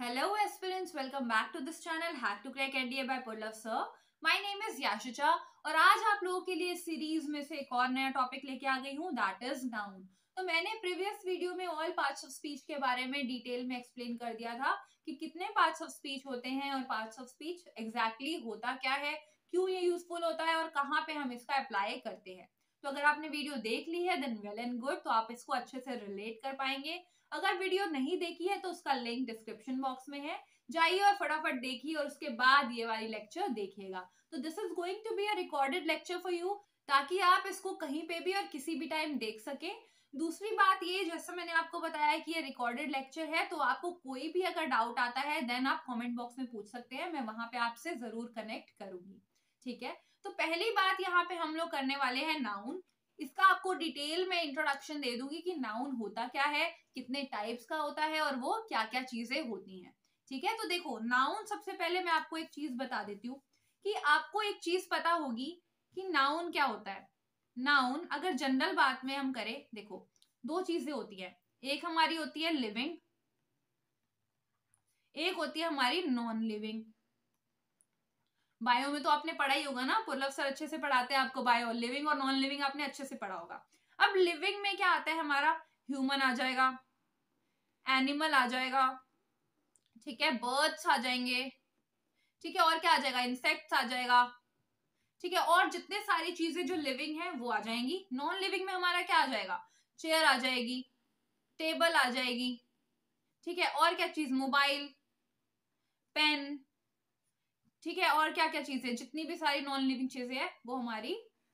Hello aspirants, welcome back to this channel Hack to Crack NDA by Pullav Sir. My name is Yashicha और आज आप लोगों के लिए सीरीज में से एक और नया टॉपिक लेके आ गई हूँ दैट इज नाउन तो मैंने प्रीवियस वीडियो में ऑल पार्ट्स ऑफ स्पीच के बारे में डिटेल में एक्सप्लेन कर दिया था कि कितने पार्ट्स ऑफ स्पीच होते हैं और पार्ट्स ऑफ स्पीच एग्जैक्टली होता क्या है क्यों ये यूजफुल होता है और कहाँ पे हम इसका अप्लाई करते हैं तो अगर आपने वीडियो देख ली है देन वेल एंड गुड तो आप इसको अच्छे से रिलेट कर पाएंगे अगर वीडियो नहीं देखी है तो उसका लिंक डिस्क्रिप्शन बॉक्स में है जाइए और फटाफट देखिए और उसके बाद ये वाली लेक्चर देखिएगा तो this is going to be a recorded lecture for you ताकि आप इसको कहीं पे भी और किसी भी टाइम देख सके दूसरी बात ये जैसा मैंने आपको बताया कि ये रिकॉर्डेड लेक्चर है तो आपको कोई भी अगर डाउट आता है देन आप कमेंट बॉक्स में पूछ सकते हैं मैं वहां पे आपसे जरूर कनेक्ट करूंगी ठीक है तो पहली बात यहाँ पे हम लोग करने वाले हैं नाउन इसका आपको डिटेल में इंट्रोडक्शन दे दूंगी कि नाउन होता क्या है कितने टाइप्स का होता है और वो क्या क्या चीजें होती हैं ठीक है तो देखो नाउन सबसे पहले मैं आपको एक चीज बता देती हूँ कि आपको एक चीज पता होगी कि नाउन क्या होता है नाउन अगर जनरल बात में हम करें देखो दो चीजें होती है एक हमारी होती है लिविंग एक होती है हमारी नॉन लिविंग बायो में तो आपने पढ़ा ही होगा ना पुरलभ सर अच्छे से पढ़ाते हैं आपको बायो लिविंग और नॉन लिविंग आपने अच्छे से पढ़ा होगा अब लिविंग में क्या आता है हमारा ह्यूमन आ जाएगा एनिमल आ जाएगा ठीक है बर्ड्स आ जाएंगे ठीक है और क्या आ जाएगा इंसेक्ट्स आ जाएगा ठीक है और जितने सारी चीजें जो लिविंग है वो आ जाएंगी नॉन लिविंग में हमारा क्या आ जाएगा चेयर आ जाएगी टेबल आ जाएगी ठीक है और क्या चीज मोबाइल पेन ठीक है और क्या क्या चीजें जितनी भी सारी नॉन लिविंग चीजें हैं वो हमारी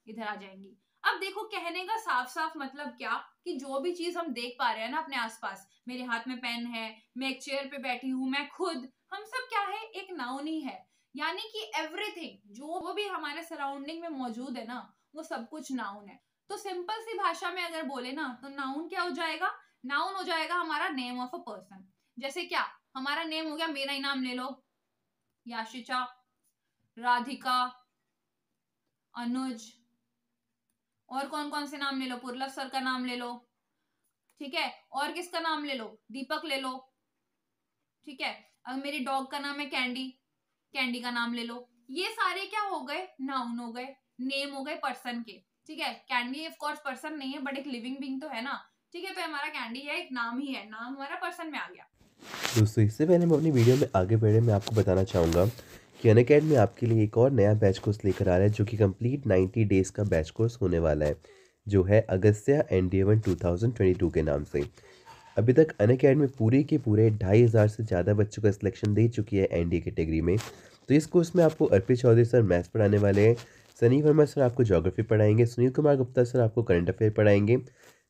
इधर आ जाएंगी अब देखो कहने का साफ साफ मतलब क्या कि जो भी चीज हम देख पा रहे हैं ना अपने आसपास मेरे हाथ में पेन है मैं एक चेयर पे बैठी हूँ मैं खुद हम सब क्या है एक नाउन ही है यानी कि एवरीथिंग जो भी हमारे सराउंडिंग में मौजूद है ना वो सब कुछ नाउन है तो सिंपल सी भाषा में अगर बोले ना तो नाउन क्या हो जाएगा नाउन हो जाएगा हमारा नेम ऑफ अ पर्सन जैसे क्या हमारा नेम हो गया मेरा इनाम ले लो याशिचा राधिका अनुज और कौन कौन से नाम ले लो पुरलभ सर का नाम ले लो ठीक है और किसका नाम ले लो दीपक ले लो ठीक है अब मेरी डॉग का नाम है कैंडी कैंडी का नाम ले लो ये सारे क्या हो गए नाउन हो गए नेम हो गए पर्सन के ठीक है कैंडी ऑफ कोर्स पर्सन नहीं है बट एक लिविंग बींग तो है ना ठीक है तो हमारा कैंडी है एक नाम ही है नाम हमारा पर्सन में आ गया दोस्तों इससे पहले मैं अपनी वीडियो में आगे बढ़े मैं आपको बताना चाहूँगा कि अन अकेडमी आपके लिए एक और नया बैच कोर्स लेकर आ रहा है जो कि कंप्लीट 90 डेज़ का बैच कोर्स होने वाला है जो है Agastya N D A one two के नाम से अभी तक अन अकेडमी पूरे के पूरे ढाई हज़ार से ज़्यादा बच्चों का सिलेक्शन दे चुकी है एन डी कैटेगरी में तो इस कोर्स में आपको अर्पित चौधरी सर मैथ्स पढ़ाने वाले हैं सनी वर्मा सर आपको जोग्राफी पढ़ाएंगे सुनील कुमार गुप्ता सर आपको करंट अफेयर पढ़ाएंगे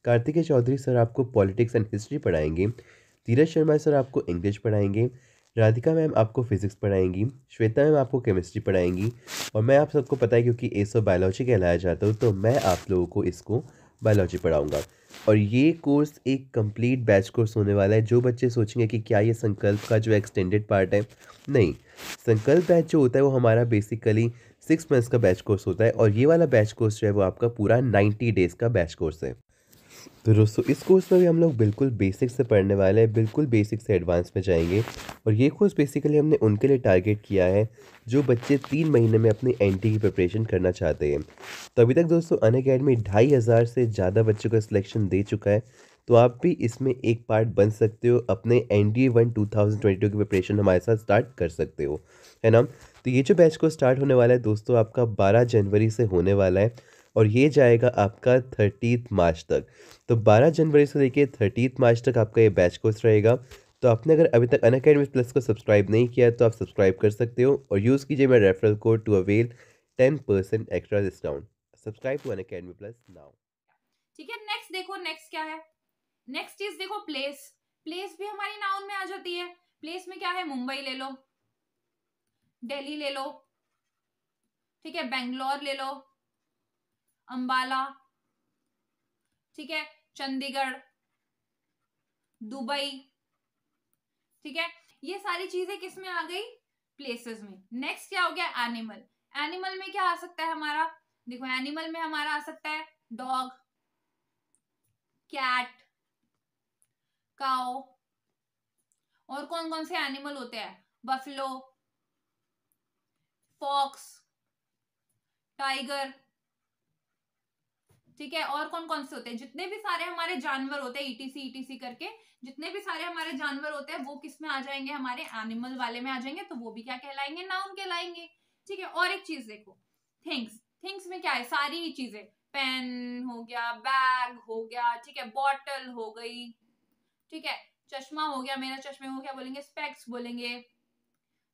कार्तिकेय चौधरी सर आपको पॉलिटिक्स एंड हिस्ट्री पढ़ाएंगे धीरज शर्मा सर आपको इंग्लिश पढ़ाएंगे राधिका मैम आपको फिज़िक्स पढ़ाएंगी श्वेता मैम आपको केमिस्ट्री पढ़ाएंगी और मैं आप सबको पता है क्योंकि ए बायोलॉजी कहलाया जाता हूँ तो मैं आप लोगों को इसको बायोलॉजी पढ़ाऊँगा और ये कोर्स एक कंप्लीट बैच कोर्स होने वाला है जो बच्चे सोचेंगे कि क्या ये संकल्प का जो एक्सटेंडेड पार्ट है नहीं संकल्प बैच जो होता है वो हमारा बेसिकली सिक्स मंथ्स का बैच कोर्स होता है और ये वाला बैच कोर्स जो है वो आपका पूरा नाइन्टी डेज़ का बैच कोर्स है तो दोस्तों इस कोर्स में भी हम लोग बिल्कुल बेसिक से पढ़ने वाले हैं बिल्कुल बेसिक से एडवांस में जाएंगे और ये कोर्स बेसिकली हमने उनके लिए टारगेट किया है जो बच्चे तीन महीने में अपनी एन e की प्रिपरेशन करना चाहते हैं तो अभी तक दोस्तों अन अकेडमी ढाई हज़ार से ज़्यादा बच्चों का सिलेक्शन दे चुका है तो आप भी इसमें एक पार्ट बन सकते हो अपने N D A one two thousand twenty two की प्रिपरेशन हमारे साथ स्टार्ट कर सकते हो है ना तो ये जो बैच को स्टार्ट होने वाला है दोस्तों आपका बारह जनवरी से होने वाला है और ये जाएगा आपका थर्टीथ मार्च तक तो 12 जनवरी से लेके थर्टीथ मार्च तक आपका ये बैच कोर्स रहेगा तो आपने अगर अभी तक अन अकेडमी प्लस को सब्सक्राइब नहीं किया तो आप सब्सक्राइब कर सकते हो और यूज़ कीजिए मेरा referral code to avail ten percent extra discount subscribe to Unacademy plus now ठीक है नेक्स्ट देखो नेक्स्ट क्या है नेक्स्ट चीज देखो प्लेस प्लेस भी हमारी नाउन में आ जाती है प्लेस में क्या है मुंबई ले लो दिल्ली ले लो ठीक है बेंगलोर ले लो अंबाला ठीक है चंडीगढ़ दुबई ठीक है ये सारी चीजें किस में आ गई प्लेसेस में नेक्स्ट क्या हो गया एनिमल एनिमल में क्या आ सकता है हमारा देखो एनिमल में हमारा आ सकता है डॉग कैट काओ और कौन कौन से एनिमल होते हैं बफलो फॉक्स टाइगर ठीक है और कौन कौन से होते हैं जितने भी सारे हमारे जानवर होते हैं ईटीसी e ईटीसी e करके जितने भी सारे हमारे जानवर होते हैं वो किस में आ जाएंगे हमारे एनिमल वाले में आ जाएंगे तो वो भी क्या कहलाएंगे नाउन कहलाएंगे ठीक है और एक चीज देखो थिंग्स थिंग्स में क्या है सारी ही चीजें पेन हो गया बैग हो गया ठीक है बॉटल हो गई ठीक है चश्मा हो गया मेरा चश्मे को क्या बोलेंगे स्पेक्स बोलेंगे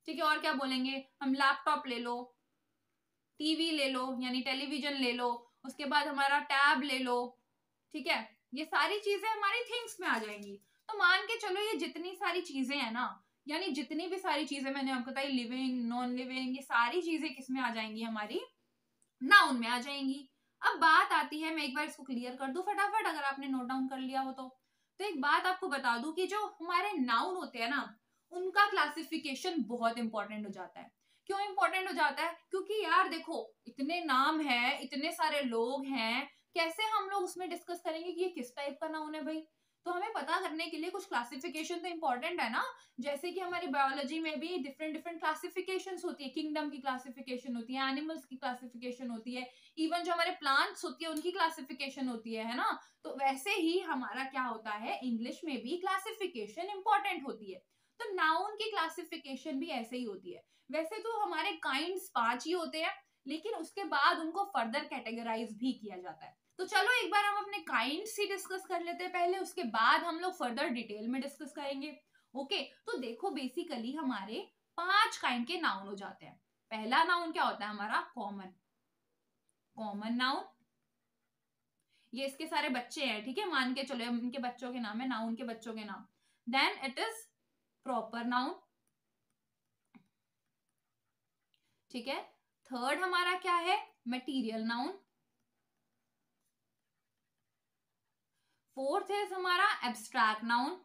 ठीक है और क्या बोलेंगे हम लैपटॉप ले लो टीवी ले लो यानी टेलीविजन ले लो उसके बाद हमारा टैब ले लो ठीक है ये सारी चीजें हमारी थिंग्स में आ जाएंगी तो मान के चलो ये जितनी सारी चीजें हैं ना यानी जितनी भी सारी चीजें मैंने आपको बताई लिविंग नॉन लिविंग ये सारी चीजें किस में आ जाएंगी हमारी नाउन में आ जाएंगी अब बात आती है मैं एक बार इसको क्लियर कर दू फटाफट अगर आपने नोट डाउन कर लिया हो तो तो एक बात आपको बता दूं कि जो हमारे नाउन होते हैं ना उनका क्लासिफिकेशन बहुत इंपॉर्टेंट हो जाता है क्यों इम्पोर्टेंट हो जाता है क्योंकि यार देखो इतने नाम है इतने सारे लोग हैं कैसे हम लोग उसमें डिस्कस करेंगे कि ये किस टाइप का नाउन है भाई तो हमें पता करने के लिए कुछ क्लासिफिकेशन तो इम्पोर्टेंट है ना जैसे कि हमारी बायोलॉजी में भी डिफरेंट डिफरेंट क्लासिफिकेशन होती है किंगडम की क्लासिफिकेशन होती है एनिमल्स की क्लासिफिकेशन होती है इवन जो हमारे प्लांट्स होती है उनकी क्लासिफिकेशन होती है है ना तो वैसे ही हमारा क्या होता है इंग्लिश में भी क्लासिफिकेशन इंपॉर्टेंट होती है तो नाउन की क्लासिफिकेशन भी ऐसे ही होती है वैसे तो हमारे काइंड पांच ही होते हैं लेकिन उसके बाद उनको फर्दर कैटेगराइज भी किया जाता है तो चलो एक बार हम अपने काइंड ही डिस्कस कर लेते हैं पहले उसके बाद हम लोग फर्दर डिटेल में डिस्कस करेंगे ओके okay, तो देखो बेसिकली हमारे पांच काइंड के नाउन हो जाते हैं पहला नाउन क्या होता है हमारा कॉमन कॉमन नाउन ये इसके सारे बच्चे हैं ठीक है मान के चलो इनके बच्चों के नाम है नाउन के बच्चों के नाम then it is proper noun ठीक है थर्ड हमारा क्या है मटेरियल नाउन फोर्थ है हमारा abstract noun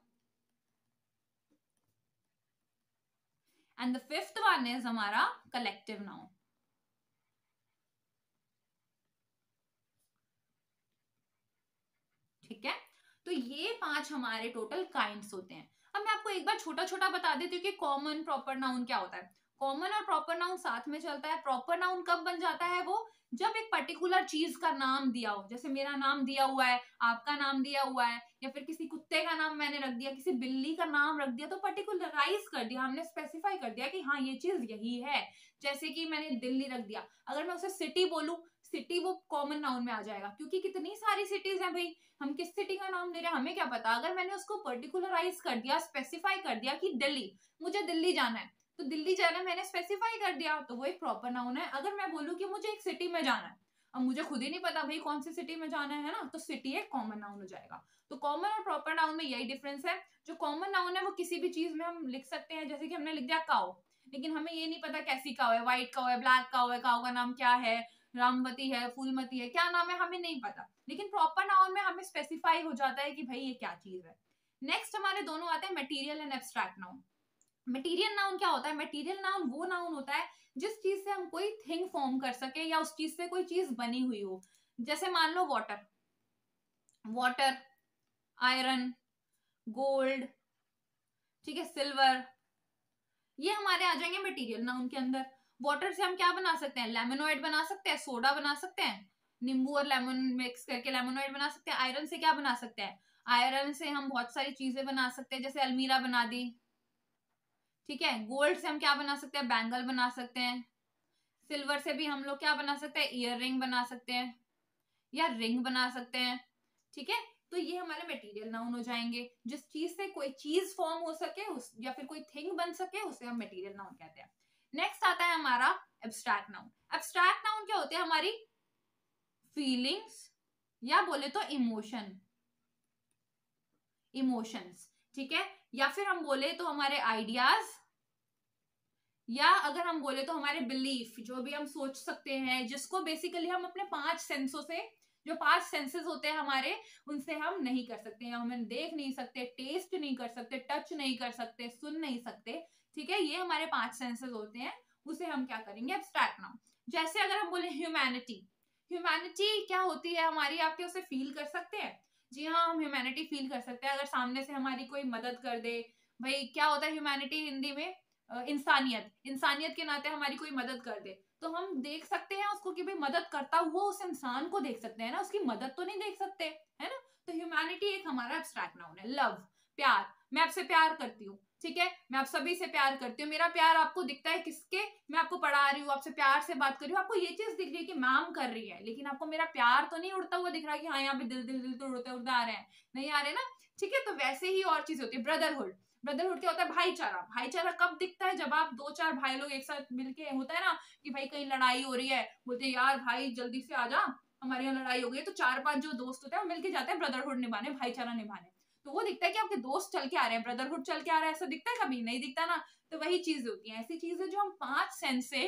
and the fifth one is हमारा कलेक्टिव नाउन ठीक है तो ये पांच हमारे टोटल काइंड्स होते हैं अब मैं आपको एक बार छोटा छोटा बता देती हूँ कि कॉमन प्रॉपर नाउन क्या होता है कॉमन और प्रॉपर नाउन साथ में चलता है प्रॉपर नाउन कब बन जाता है वो जब एक पर्टिकुलर चीज का नाम दिया हो जैसे मेरा नाम दिया हुआ है आपका नाम दिया हुआ है या फिर किसी कुत्ते का नाम मैंने रख दिया किसी बिल्ली का नाम रख दिया तो पर्टिकुलराइज कर दिया हमने स्पेसिफाई कर दिया कि हाँ ये चीज यही है जैसे कि मैंने दिल्ली रख दिया अगर मैं उसे सिटी बोलू सिटी वो कॉमन नाउन में आ जाएगा क्योंकि कितनी सारी सिटीज हैं भाई हम किस सिटी का नाम ले रहे हैं हमें क्या पता अगर मैंने उसको पर्टिकुलराइज कर दिया स्पेसिफाई कर दिया कि दिल्ली मुझे दिल्ली जाना है तो दिल्ली जाना मैंने स्पेसिफाई कर दिया तो वो एक प्रॉपर नाउन है अगर मैं बोलूँ कि मुझे एक सिटी में जाना है अब मुझे खुद ही नहीं पता भाई कौन सी सिटी में जाना है ना तो सिटी एक कॉमन नाउन हो जाएगा तो कॉमन और प्रॉपर नाउन में यही डिफरेंस है जो कॉमन नाउन है वो किसी भी चीज में हम लिख सकते हैं जैसे कि हमने लिख दिया काओ लेकिन हमें ये नहीं पता कैसी काओ है व्हाइट काओ है ब्लैक काओ है काओ का नाम क्या है रामवती है फूलमती है क्या नाम है हमें नहीं पता लेकिन प्रॉपर नाउन में हमें स्पेसिफाई हो जाता है कि भाई ये क्या चीज है नेक्स्ट हमारे दोनों आते हैं material and abstract noun material noun क्या होता है मटीरियल नाउन वो नाउन होता है जिस चीज से हम कोई थिंग फॉर्म कर सके या उस चीज से कोई चीज बनी हुई हो जैसे मान लो वॉटर वॉटर आयरन गोल्ड ठीक है सिल्वर ये हमारे आ जाएंगे मटेरियल नाउन के अंदर वाटर से हम क्या बना सकते हैं लेमनोइड बना सकते हैं सोडा बना सकते हैं नींबू और लेमन मिक्स करके लेमोनोइड बना सकते हैं आयरन से क्या बना सकते हैं आयरन से हम बहुत सारी चीजें बना सकते हैं जैसे अलमीरा बना दी ठीक है गोल्ड से हम क्या बना सकते हैं बैंगल बना सकते हैं सिल्वर से भी हम लोग क्या बना सकते हैं इयर रिंग बना सकते हैं या रिंग बना सकते हैं ठीक है तो ये हमारे मटेरियल नाउन हो जाएंगे जिस चीज से कोई चीज फॉर्म हो सके उस या फिर कोई थिंग बन सके उसे हम मटेरियल नाउन कहते हैं नेक्स्ट आता है हमारा एब्स्ट्रैक्ट नाउन एब्स्ट्रैक्ट नाउन क्या होते हैं हमारी फीलिंग्स या बोले तो इमोशन इमोशंस ठीक है या फिर हम बोले तो हमारे आइडियाज या अगर हम बोले तो हमारे बिलीफ जो भी हम सोच सकते हैं जिसको बेसिकली हम अपने पांच सेंसों से जो पांच सेंसेस होते हैं हमारे उनसे हम नहीं कर सकते हम देख नहीं सकते टेस्ट नहीं कर सकते टच नहीं कर सकते सुन नहीं सकते ठीक है ये हमारे पांच सेंसेस होते हैं उसे हम क्या करेंगे एब्स्ट्रैक्ट नाउ जैसे अगर हम बोले ह्यूमैनिटी ह्यूमैनिटी क्या होती है हमारी आप क्या उसे फील कर सकते हैं जी हाँ हम ह्यूमैनिटी फील कर सकते हैं अगर सामने से हमारी कोई मदद कर दे भाई क्या होता है ह्यूमैनिटी हिंदी में इंसानियत इंसानियत के नाते हमारी कोई मदद कर दे तो हम देख सकते हैं उसको कि भाई मदद करता हुआ उस इंसान को देख सकते हैं ना उसकी मदद तो नहीं देख सकते है ना तो ह्यूमैनिटी एक हमारा एब्स्ट्रैक्ट नाउन है लव प्यार मैं आपसे प्यार करती हूँ ठीक है मैं आप सभी से प्यार करती हूँ मेरा प्यार आपको दिखता है किसके मैं आपको पढ़ा रही हूँ आपसे प्यार से बात कर रही हूँ आपको ये चीज दिख रही है कि मैम कर रही है लेकिन आपको मेरा प्यार तो नहीं उड़ता हुआ दिख रहा है कि हाँ यहाँ पे दिल दिल दिल तो उड़ते उड़ते आ रहे हैं नहीं आ रहे ना ठीक है तो वैसे ही और चीज होती है ब्रदरहुड ब्रदरहुड क्या होता है भाईचारा भाईचारा कब दिखता है जब आप दो चार भाई लोग एक साथ मिलके होता है ना कि भाई कहीं लड़ाई हो रही है बोलते यार भाई जल्दी से आ जा हमारे यहाँ लड़ाई हो गई तो चार पांच जो दोस्त होते हैं वो मिलके जाते हैं ब्रदरहुड निभाने भाईचारा निभाने तो वो दिखता है कि आपके दोस्त चल के आ रहे हैं ब्रदरहुड चल के आ रहा है ऐसा दिखता है कभी नहीं दिखता ना तो वही चीज होती है ऐसी चीज है जो हम पांच सेंस से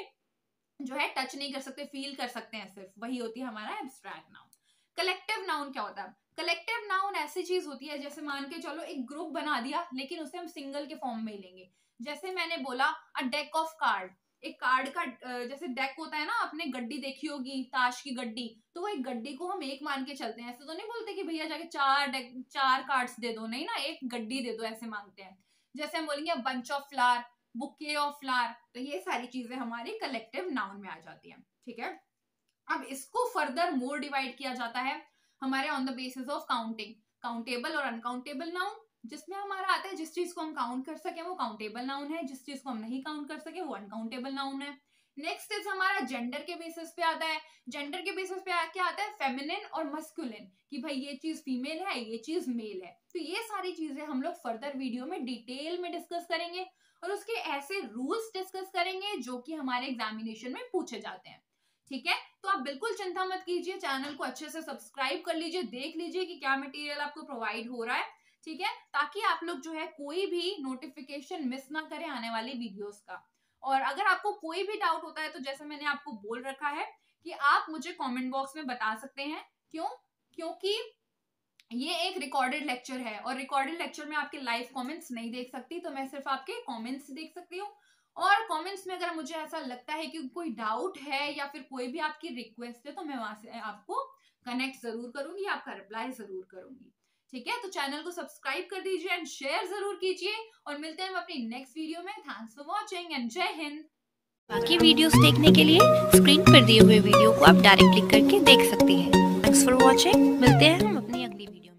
जो है टच नहीं कर सकते फील कर सकते हैं सिर्फ वही होती है हमारा एब्स्ट्रैक्ट नाउन कलेक्टिव नाउन क्या होता है कलेक्टिव नाउन ऐसी चीज होती है जैसे मान के चलो एक ग्रुप बना दिया लेकिन उसे हम सिंगल के फॉर्म में लेंगे जैसे मैंने बोला अ डेक ऑफ कार्ड एक कार्ड का जैसे डेक होता है ना आपने गड्डी देखी होगी ताश की गड्डी तो वो एक गड्डी को हम एक मान के चलते हैं ऐसे तो नहीं बोलते कि भैया जाके चार डेक चार कार्ड्स दे दो नहीं ना एक गड्डी दे दो ऐसे मांगते हैं जैसे हम बोलेंगे bunch of flower bouquet of flower तो ये सारी चीजें हमारी कलेक्टिव नाउन में आ जाती है ठीक है अब इसको फर्दर मोर डिवाइड किया जाता है हमारे on the basis of counting countable और अनकाउंटेबल नाउन जिसमें हमारा आता है जिस चीज को हम काउंट कर सके वो काउंटेबल नाउन है जिस चीज को हम नहीं काउंट कर सके वो अनकाउंटेबल नाउन है नेक्स्ट इज हमारा जेंडर के बेसिस पे आता है जेंडर के बेसिस पे क्या आता है फेमिनिन और मस्कुलिन कि भाई ये चीज फीमेल है ये चीज मेल है तो ये सारी चीजें हम लोग फर्दर वीडियो में डिटेल में डिस्कस करेंगे और उसके ऐसे रूल्स डिस्कस करेंगे जो कि हमारे एग्जामिनेशन में पूछे जाते हैं ठीक है तो आप बिल्कुल चिंता मत कीजिए चैनल को अच्छे से सब्सक्राइब कर लीजिए देख लीजिए कि क्या मटेरियल आपको प्रोवाइड हो रहा है ठीक है ताकि आप लोग जो है कोई भी नोटिफिकेशन मिस ना करें आने वाली वीडियोस का और अगर आपको कोई भी डाउट होता है तो जैसे मैंने आपको बोल रखा है कि आप मुझे कमेंट बॉक्स में बता सकते हैं क्यों क्योंकि ये एक रिकॉर्डेड लेक्चर है और रिकॉर्डेड लेक्चर में आपके लाइव कॉमेंट्स नहीं देख सकती तो मैं सिर्फ आपके कॉमेंट्स देख सकती हूँ और कमेंट्स में अगर मुझे ऐसा लगता है कि कोई डाउट है या फिर कोई भी आपकी रिक्वेस्ट है तो मैं वहां से आपको कनेक्ट जरूर करूंगी आपका रिप्लाई जरूर करूंगी ठीक है तो चैनल को सब्सक्राइब कर दीजिए एंड शेयर जरूर कीजिए और मिलते हैं हम अपनी नेक्स्ट वीडियो में थैंक्स फॉर वॉचिंग एंड जय हिंद बाकी वीडियोस देखने के लिए स्क्रीन पर दिए हुए वीडियो को आप डायरेक्ट क्लिक करके देख सकती हैं थैंक्स फॉर वॉचिंग मिलते हैं हम अपनी अगली वीडियो